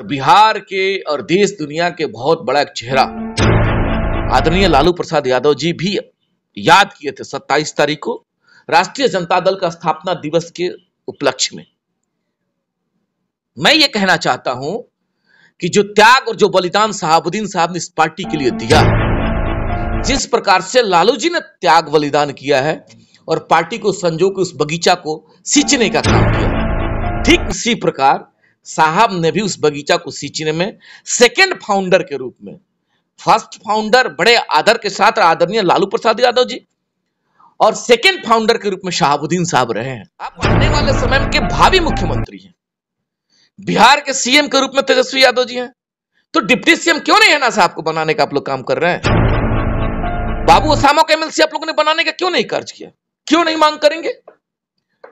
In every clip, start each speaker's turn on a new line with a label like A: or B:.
A: और बिहार के और देश दुनिया के बहुत बड़ा चेहरा आदरणीय लालू प्रसाद यादव जी भी याद किए थे 27 तारीख को राष्ट्रीय जनता दल का स्थापना दिवस के उपलक्ष्य में मैं ये कहना चाहता हूं कि जो त्याग और जो बलिदान शहाबुद्दीन साहब ने इस पार्टी के लिए दिया जिस प्रकार से लालू जी ने त्याग बलिदान किया है और पार्टी को संजो के उस बगीचा को सींचने का काम किया ठीक उसी प्रकार साहब ने भी उस बगीचा को सींचने में सेकेंड फाउंडर के रूप में फर्स्ट फाउंडर बड़े आदर के साथ आदरणीय लालू प्रसाद यादव जी और सेकेंड फाउंडर के रूप में शहाबुद्दीन साहब रहे हैं आप आने वाले समय के भावी मुख्यमंत्री हैं बिहार के सीएम के रूप में तेजस्वी यादव जी हैं तो डिप्टी सीएम क्यों नहीं है ना साहब को बनाने का आप लोग काम कर रहे हैं बाबू ओसामा को एमएलसी आप लोगों ने बनाने का क्यों नहीं कर्ज किया क्यों नहीं मांग करेंगे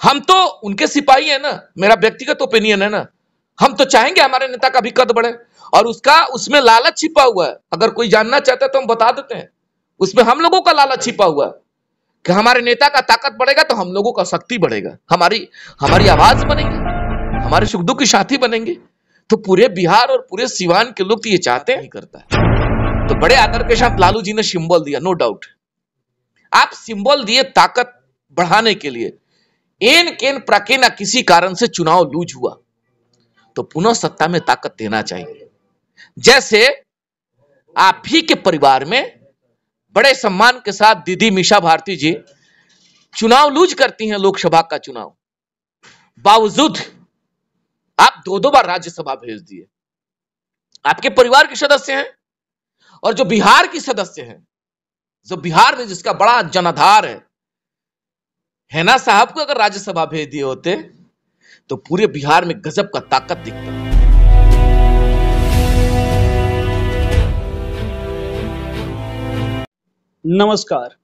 A: हम तो उनके सिपाही है ना मेरा व्यक्तिगत ओपिनियन है ना हम तो चाहेंगे हमारे नेता का भी कद बढ़े और उसका उसमें लालच छिपा हुआ है अगर कोई जानना चाहता है तो हम बता देते हैं उसमें हम लोगों का लालच छिपा हुआ है कि हमारे नेता का ताकत बढ़ेगा तो हम लोगों का शक्ति बढ़ेगा हमारी हमारी आवाज बनेगी हमारे सुख दुख की साथी बनेंगे तो पूरे बिहार और पूरे सिवान के लोग तो ये चाहते हैं करता है तो बड़े आदर के साथ लालू जी ने सिंबल दिया नो डाउट आप सिंबल दिए ताकत बढ़ाने के लिए एन केन प्रकेना किसी कारण से चुनाव लूज हुआ तो पुनः सत्ता में ताकत देना चाहिए जैसे आप ही के परिवार में बड़े सम्मान के साथ दीदी मीशा भारती जी चुनाव लूज करती हैं लोकसभा का चुनाव बावजूद आप दो दो बार राज्यसभा भेज दिए आपके परिवार के सदस्य हैं और जो बिहार की सदस्य हैं जो बिहार में जिसका बड़ा जनाधार है हैना साहब को अगर राज्यसभा भेज दिए होते तो पूरे बिहार में गजब का ताकत दिखता
B: नमस्कार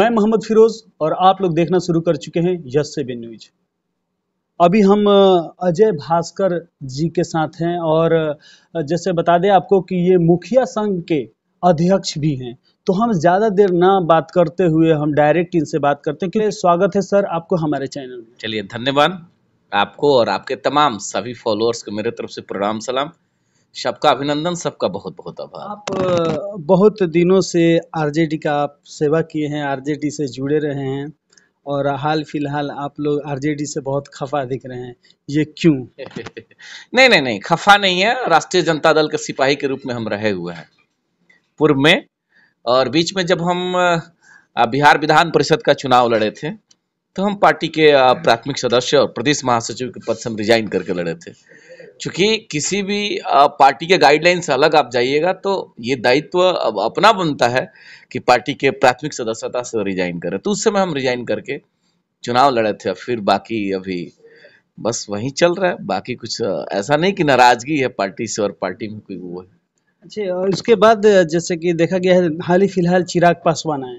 B: मैं मोहम्मद फिरोज और आप लोग देखना शुरू कर चुके हैं यश से बी न्यूज अभी हम अजय भास्कर जी के साथ हैं और जैसे बता दें आपको कि ये मुखिया संघ के अध्यक्ष भी हैं तो हम ज़्यादा देर ना बात करते हुए हम डायरेक्ट इनसे बात करते हैं स्वागत है सर आपको हमारे चैनल में
A: चलिए धन्यवाद आपको और आपके तमाम सभी फॉलोअर्स को मेरे तरफ से प्रणाम सलाम सबका अभिनंदन सबका बहुत बहुत आभार
B: आप बहुत दिनों से आरजेडी का आप सेवा किए हैं आरजेडी से जुड़े रहे हैं और हाल फिलहाल आप लोग आरजेडी से बहुत खफा दिख रहे हैं ये क्यों
A: नहीं नहीं नहीं खफा नहीं है राष्ट्रीय जनता दल के सिपाही के रूप में हम रहे हुए हैं पूर्व में और बीच में जब हम बिहार विधान परिषद का चुनाव लड़े थे तो हम पार्टी के प्राथमिक सदस्य और प्रदेश महासचिव के पद से हम रिजाइन करके लड़े थे चूंकि किसी भी पार्टी के गाइडलाइन से अलग आप जाइएगा तो ये दायित्व अब अपना बनता है कि पार्टी के प्राथमिक सदस्यता से रिजाइन करें तो उस समय हम रिजाइन करके चुनाव लड़े थे फिर बाकी अभी बस वही चल रहा है बाकी कुछ ऐसा नहीं कि नाराजगी है पार्टी
B: से और पार्टी में कोई वो है अच्छा और इसके बाद जैसे कि देखा गया है हाल ही फिलहाल चिराग पासवान आए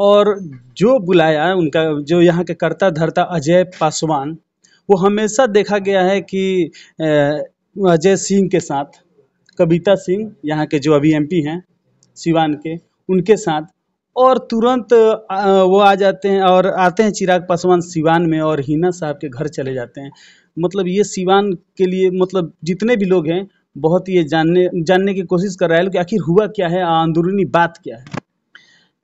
B: और जो बुलाया उनका जो यहाँ के कर्ता धर्ता अजय पासवान वो हमेशा देखा गया है कि अजय सिंह के साथ कविता सिंह यहाँ के जो अभी एमपी हैं सिवान के उनके साथ और तुरंत वो आ जाते हैं और आते हैं चिराग पासवान सिवान में और हिना साहब के घर चले जाते हैं मतलब ये सिवान के लिए मतलब जितने भी लोग हैं बहुत ये जानने जानने की कोशिश कर रहा है कि आखिर हुआ क्या है अंदरूनी बात क्या है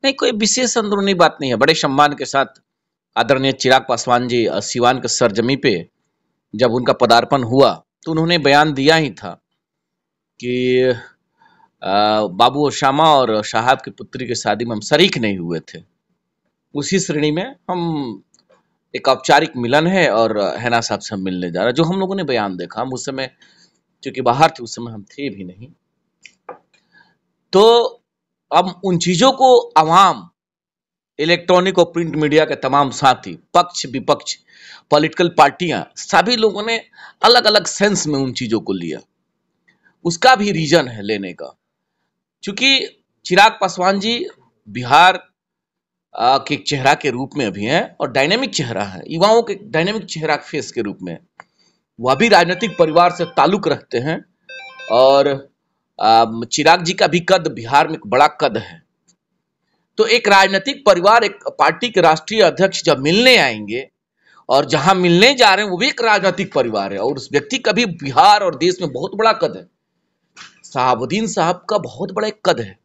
A: नहीं कोई विशेष अंदरूनी बात नहीं है बड़े सम्मान के साथ आदरणीय चिराग पासवान जी सिवान के सरजमी पे जब उनका पदार्पण हुआ तो उन्होंने बयान दिया ही था कि बाबू श्यामा और शाहाब की पुत्री के शादी में हम शरीक नहीं हुए थे उसी श्रेणी में हम एक औपचारिक मिलन है और हैना साहब से हम मिलने जा रहे जो हम लोगों ने बयान देखा हम उस समय चूंकि बाहर थे उस समय हम थे भी नहीं तो अब उन चीज़ों को अवाम इलेक्ट्रॉनिक और प्रिंट मीडिया के तमाम साथी पक्ष विपक्ष पॉलिटिकल पार्टियां सभी लोगों ने अलग अलग सेंस में उन चीज़ों को लिया उसका भी रीजन है लेने का क्योंकि चिराग पासवान जी बिहार के चेहरा के रूप में अभी हैं और डायनेमिक चेहरा है युवाओं के डायनेमिक चेहरा फेस के रूप में वह भी राजनीतिक परिवार से ताल्लुक रखते हैं और चिराग जी का भी कद बिहार में एक बड़ा कद है तो एक राजनीतिक परिवार एक पार्टी के राष्ट्रीय अध्यक्ष जब मिलने आएंगे और जहां मिलने जा रहे हैं वो भी एक राजनीतिक परिवार है और उस व्यक्ति का भी बिहार और देश में बहुत बड़ा कद है शहाबुद्दीन साहब का बहुत बड़ा एक कद है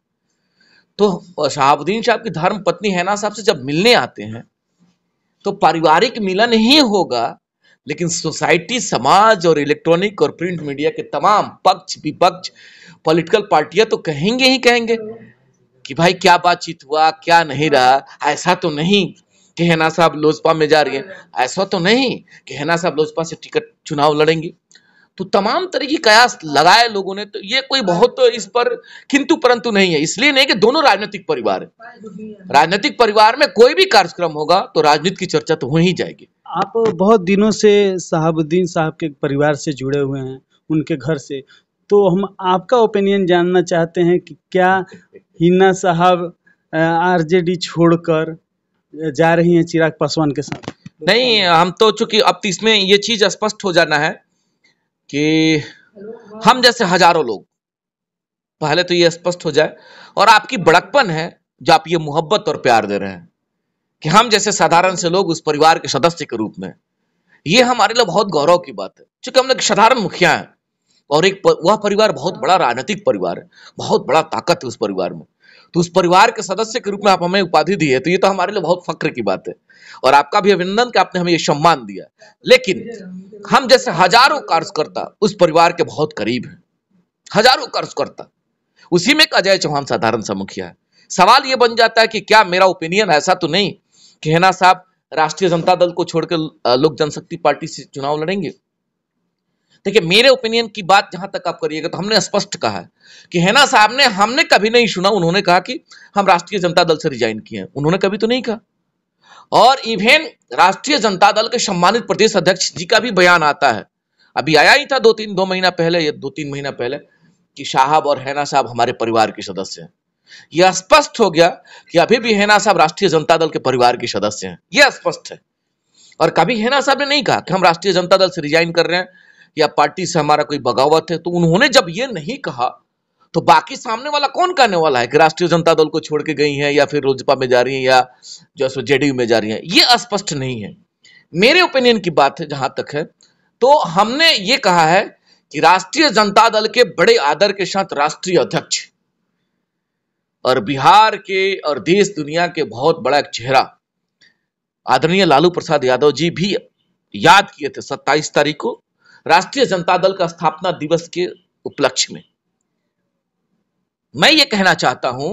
A: तो शहाबुद्दीन साहब की धर्म पत्नी हैना साहब से जब मिलने आते हैं तो पारिवारिक मिलन ही होगा लेकिन सोसाइटी समाज और इलेक्ट्रॉनिक और प्रिंट मीडिया के तमाम पक्ष विपक्ष पॉलिटिकल पार्टियां तो कहेंगे ही कहेंगे कि भाई क्या बातचीत हुआ क्या नहीं रहा ऐसा तो नहीं कि हेना साहब लोजपा में जा रही है ऐसा तो नहीं कि हेना साहब लोजपा से टिकट चुनाव लड़ेंगे तो तमाम तरह की कयास लगाए लोगों ने तो ये कोई बहुत तो इस पर किंतु परंतु नहीं है इसलिए नहीं कि दोनों राजनीतिक परिवार है राजनीतिक परिवार में कोई भी कार्यक्रम होगा तो राजनीति की चर्चा तो हो ही जाएगी
B: आप बहुत दिनों से शहाबुद्दीन साहब के परिवार से जुड़े हुए हैं उनके घर से तो हम आपका ओपिनियन जानना चाहते हैं कि क्या हिना साहब आरजेडी छोड़कर जा रही हैं चिराग पासवान के साथ नहीं
A: हम तो चूंकि अब तो इसमें ये चीज स्पष्ट हो जाना है कि हम जैसे हजारों लोग पहले तो ये स्पष्ट हो जाए और आपकी बड़कपन है जो आप ये मोहब्बत और प्यार दे रहे हैं कि हम जैसे साधारण से लोग उस परिवार के सदस्य के रूप में ये हमारे लिए बहुत गौरव की बात है चूंकि हम लोग साधारण मुखिया हैं और एक पर, वह परिवार बहुत बड़ा राजनीतिक परिवार है बहुत बड़ा ताकत है उस परिवार में तो उस परिवार के सदस्य के रूप में आप हमें उपाधि दी है तो ये तो हमारे लिए बहुत फक्र की बात है और आपका भी अभिनंदन कि आपने हमें ये सम्मान दिया लेकिन हम जैसे हजारों कार्यकर्ता उस परिवार के बहुत करीब है हजारों कार्यकर्ता उसी में एक अजय चौहान साधारण सा मुखिया है सवाल ये बन जाता है कि क्या मेरा ओपिनियन ऐसा तो नहीं कहना साहब राष्ट्रीय जनता दल को छोड़कर लोक जनशक्ति पार्टी से चुनाव लड़ेंगे देखिए मेरे ओपिनियन की बात जहां तक आप करिएगा तो हमने स्पष्ट कहा है कि हेना साहब ने हमने कभी नहीं सुना उन्होंने कहा कि हम राष्ट्रीय जनता दल से रिजाइन किए हैं उन्होंने कभी तो नहीं कहा और इवेन राष्ट्रीय जनता दल के सम्मानित प्रदेश अध्यक्ष जी का भी बयान आता है अभी आया ही था दो तीन दो महीना पहले या दो तीन महीना पहले कि साहब और हैना साहब हमारे परिवार के सदस्य हैं यह स्पष्ट हो गया कि अभी भी हेना साहब राष्ट्रीय जनता दल के परिवार के सदस्य हैं यह स्पष्ट है और कभी हेना साहब ने नहीं कहा कि हम राष्ट्रीय जनता दल से रिजाइन कर रहे हैं या पार्टी से हमारा कोई बगावत है तो उन्होंने जब ये नहीं कहा तो बाकी सामने वाला कौन कहने वाला है कि राष्ट्रीय जनता दल को छोड़ के गई है या फिर लोजपा में जा रही है या जो है जेडीयू में जा रही है ये अस्पष्ट नहीं है मेरे ओपिनियन की बात है जहां तक है तो हमने ये कहा है कि राष्ट्रीय जनता दल के बड़े आदर के साथ राष्ट्रीय अध्यक्ष और बिहार के और देश दुनिया के बहुत बड़ा एक चेहरा आदरणीय लालू प्रसाद यादव जी भी याद किए थे 27 तारीख को राष्ट्रीय जनता दल का स्थापना दिवस के उपलक्ष्य में मैं ये कहना चाहता हूं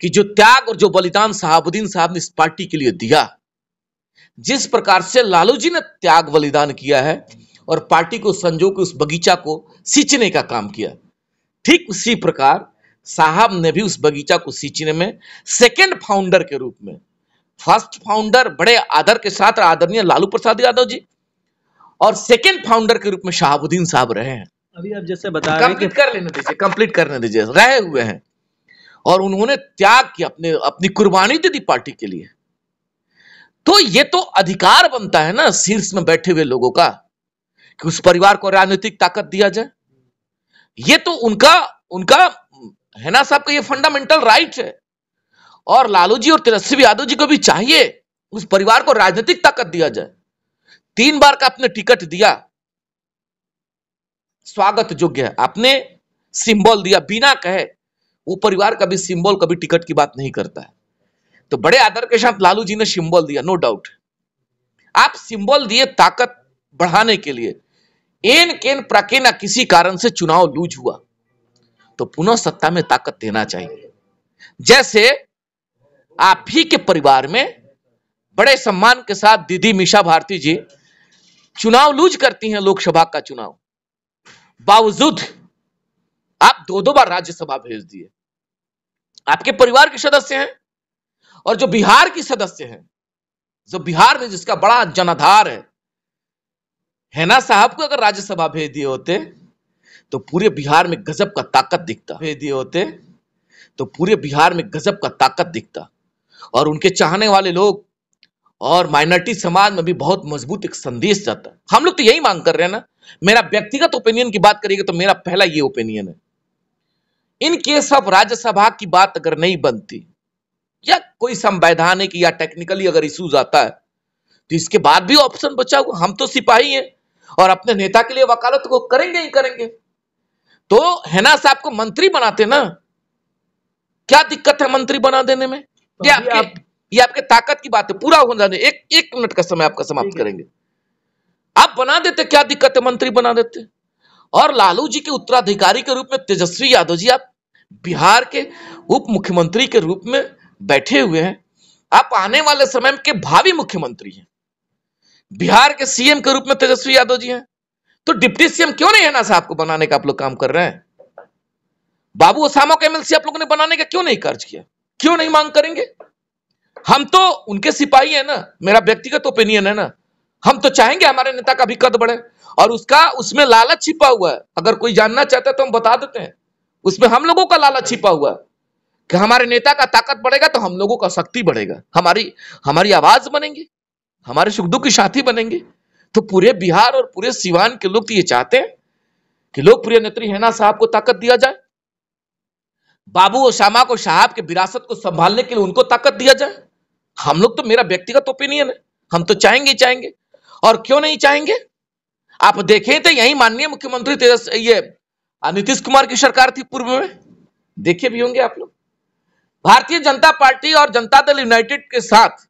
A: कि जो त्याग और जो बलिदान शहाबुद्दीन साहब ने इस पार्टी के लिए दिया जिस प्रकार से लालू जी ने त्याग बलिदान किया है और पार्टी को संजो के उस बगीचा को सींचने का काम किया ठीक उसी प्रकार साहब ने भी उस बगीचा को सींचने में सेकेंड फाउंडर के रूप में फर्स्ट फाउंडर बड़े आदर के साथ आदरणीय लालू प्रसाद यादव जी और सेकेंड फाउंडर के रूप में शहाबुद्दीन साहब रहे हैं
B: अभी आप जैसे बता रहे कंप्लीट
A: कर लेने दीजिए कंप्लीट करने दीजिए रहे हुए हैं और उन्होंने त्याग किया अपने अपनी कुर्बानी दे दी पार्टी के लिए तो ये तो अधिकार बनता है ना शीर्ष में बैठे हुए लोगों का कि उस परिवार को राजनीतिक ताकत दिया जाए ये तो उनका उनका है ना साहब का ये फंडामेंटल राइट है और लालू जी और तेजस्वी यादव जी को भी चाहिए उस परिवार को राजनीतिक ताकत दिया जाए तीन बार का आपने टिकट दिया स्वागत योग्य है आपने सिंबल दिया बिना कहे वो परिवार कभी सिंबल कभी टिकट की बात नहीं करता है तो बड़े आदर के साथ लालू जी ने सिंबल दिया नो डाउट आप सिंबल दिए ताकत बढ़ाने के लिए एन केन प्राके किसी कारण से चुनाव लूज हुआ तो पुनः सत्ता में ताकत देना चाहिए जैसे आप ही के परिवार में बड़े सम्मान के साथ दीदी मीशा भारती जी चुनाव लूज करती हैं लोकसभा का चुनाव बावजूद आप दो दो बार राज्यसभा भेज दिए आपके परिवार के सदस्य हैं और जो बिहार की सदस्य हैं जो बिहार में जिसका बड़ा जनाधार है हैना साहब को अगर राज्यसभा भेज दिए होते तो पूरे बिहार में गजब का ताकत दिखता होते तो पूरे बिहार में गजब का ताकत दिखता और उनके चाहने वाले लोग और माइनॉरिटी समाज में भी बहुत मजबूत एक संदेश जाता है हम लोग तो यही मांग कर रहे हैं ना मेरा व्यक्तिगत ओपिनियन की बात करिएगा तो मेरा पहला ये ओपिनियन है इन केस ऑफ राज्यसभा की बात अगर नहीं बनती या कोई संवैधानिक या टेक्निकली अगर इश्यूज आता है तो इसके बाद भी ऑप्शन बचा हुआ हम तो सिपाही हैं और अपने नेता के लिए वकालत को करेंगे ही करेंगे तो हैना साहब को मंत्री बनाते ना क्या दिक्कत है मंत्री बना देने में तो ये आपके आप... ये आपके ताकत की बात है पूरा होना जाने एक एक मिनट का समय आपका समाप्त करेंगे आप बना देते क्या दिक्कत है मंत्री बना देते और लालू जी के उत्तराधिकारी के रूप में तेजस्वी यादव जी आप बिहार के उप मुख्यमंत्री के रूप में बैठे हुए हैं आप आने वाले समय के भावी मुख्यमंत्री हैं बिहार के सीएम के रूप में तेजस्वी यादव जी हैं तो डिप्टी सीएम क्यों नहीं है ना साहब को बनाने का आप लोग काम कर रहे हैं बाबू ओसामा को एमएलसी आप लोगों ने बनाने का क्यों नहीं कर्ज किया क्यों नहीं मांग करेंगे हम तो उनके सिपाही है ना मेरा व्यक्तिगत ओपिनियन है ना हम तो चाहेंगे हमारे नेता का भी कद बढ़े और उसका उसमें लालच छिपा हुआ है अगर कोई जानना चाहता है तो हम बता देते हैं उसमें हम लोगों का लालच छिपा हुआ है कि हमारे नेता का ताकत बढ़ेगा तो हम लोगों का शक्ति बढ़ेगा हमारी हमारी आवाज बनेंगे हमारे सुख दुख की साथी बनेंगे तो पूरे बिहार और पूरे सिवान के लोग तो ये चाहते हैं कि लोकप्रिय नेत्री हेना साहब को ताकत दिया जाए बाबू ओसामा को साहब के विरासत को संभालने के लिए उनको ताकत दिया जाए हम लोग तो मेरा व्यक्तिगत ओपिनियन है हम तो चाहेंगे ही चाहेंगे और क्यों नहीं चाहेंगे आप देखे थे तो यही माननीय मुख्यमंत्री तेजस ये नीतीश कुमार की सरकार थी पूर्व में देखे भी होंगे आप लोग भारतीय जनता पार्टी और जनता दल यूनाइटेड के साथ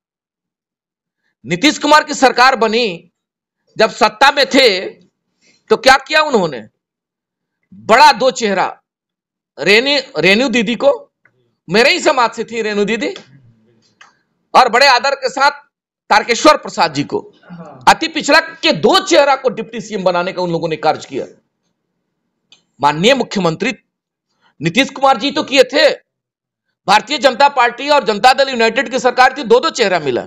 A: नीतीश कुमार की सरकार बनी जब सत्ता में थे तो क्या किया उन्होंने बड़ा दो चेहरा रेनी रेणु दीदी को मेरे ही समाज से थी रेणु दीदी और बड़े आदर के साथ तारकेश्वर प्रसाद जी को हाँ। अति पिछड़ा के दो चेहरा को डिप्टी सीएम बनाने का उन लोगों ने कार्य किया माननीय मुख्यमंत्री नीतीश कुमार जी तो किए थे भारतीय जनता पार्टी और जनता दल यूनाइटेड की सरकार थी दो दो चेहरा मिला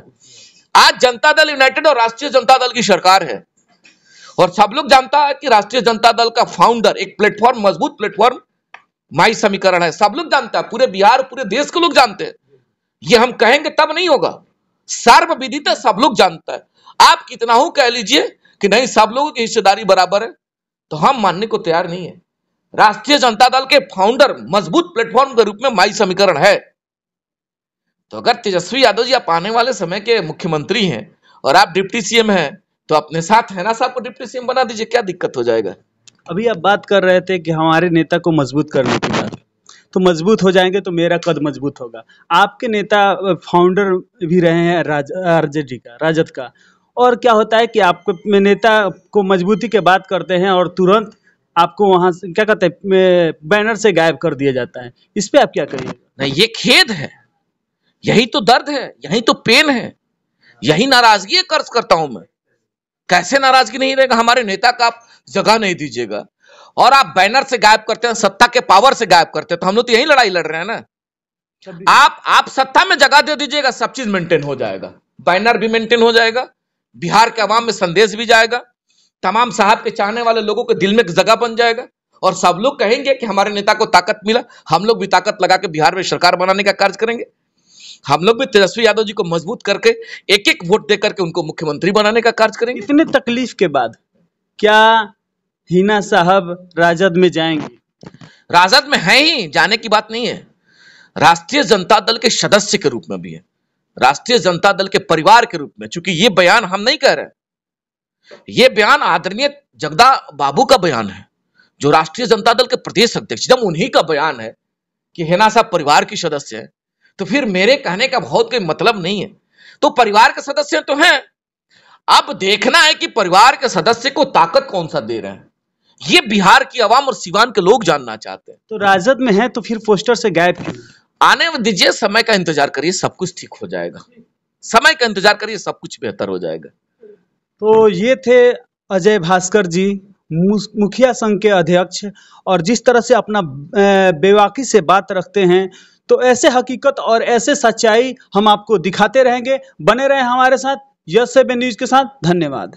A: आज जनता दल यूनाइटेड और राष्ट्रीय जनता दल की सरकार है और सब लोग जानता है कि राष्ट्रीय जनता दल का फाउंडर एक प्लेटफॉर्म मजबूत प्लेटफॉर्म माई समीकरण है सब लोग जानता है पूरे बिहार पूरे देश के लोग जानते हैं ये हम कहेंगे तब नहीं होगा सर्वविदित सब लोग जानता है आप कितना हो कह लीजिए कि नहीं सब लोगों की हिस्सेदारी बराबर है तो हम मानने को तैयार नहीं है राष्ट्रीय जनता दल के फाउंडर मजबूत प्लेटफॉर्म के रूप में माई समीकरण है तो अगर तेजस्वी यादव जी आप आने वाले समय के मुख्यमंत्री हैं और आप डिप्टी सीएम हैं
B: तो अपने साथ है ना साहब को डिप्टी सीएम बना दीजिए क्या दिक्कत हो जाएगा अभी आप बात कर रहे थे कि हमारे नेता को मजबूत करने की बात तो मजबूत हो जाएंगे तो मेरा कद मजबूत होगा आपके नेता फाउंडर भी रहे हैं राज आरजेडी का राजद का और क्या होता है कि आपको नेता को मजबूती के बात करते हैं और तुरंत आपको वहाँ से क्या कहते हैं बैनर से गायब कर दिया जाता है इस पर आप क्या करिएगा नहीं ये खेद है
A: यही तो दर्द है यही तो पेन है यही नाराजगी कर्ज करता हूं मैं कैसे नाराजगी नहीं रहेगा हमारे नेता का आप जगह नहीं दीजिएगा और आप बैनर से गायब करते हैं सत्ता के पावर से गायब करते हैं तो हम लोग तो यही लड़ाई लड़ रहे हैं ना आप आप सत्ता में जगह दे दीजिएगा सब चीज मेंटेन हो जाएगा बैनर भी मेंटेन हो जाएगा बिहार के अवाम में संदेश भी जाएगा तमाम साहब के चाहने वाले लोगों के दिल में एक जगह बन जाएगा और सब लोग कहेंगे कि हमारे नेता को ताकत मिला हम लोग भी ताकत लगा के बिहार में सरकार बनाने का कार्य करेंगे हम लोग भी तेजस्वी यादव जी को मजबूत करके एक एक वोट दे करके उनको मुख्यमंत्री बनाने का कार्य करेंगे इतने तकलीफ के बाद क्या हिना साहब राजद में जाएंगे राजद में है ही जाने की बात नहीं है राष्ट्रीय जनता दल के सदस्य के रूप में भी है राष्ट्रीय जनता दल के परिवार के रूप में चूंकि ये बयान हम नहीं कह रहे ये बयान आदरणीय जगदा बाबू का बयान है जो राष्ट्रीय जनता दल के प्रदेश अध्यक्ष जब उन्हीं का बयान है कि हेना साहब परिवार की सदस्य है तो फिर मेरे कहने का बहुत कोई मतलब नहीं है तो परिवार के सदस्य तो हैं अब देखना है कि परिवार के सदस्य को ताकत कौन सा दे रहे हैं ये बिहार की आवाम और सिवान के लोग जानना चाहते हैं
B: तो राजद में है तो फिर पोस्टर से गायब आने दीजिए समय का
A: इंतजार करिए सब कुछ ठीक हो जाएगा समय का इंतजार करिए सब कुछ बेहतर हो जाएगा
B: तो ये थे अजय भास्कर जी मुखिया संघ के अध्यक्ष और जिस तरह से अपना बेवाकी से बात रखते हैं तो ऐसे हकीकत और ऐसे सच्चाई हम आपको दिखाते रहेंगे बने रहें हमारे साथ यश से न्यूज के साथ धन्यवाद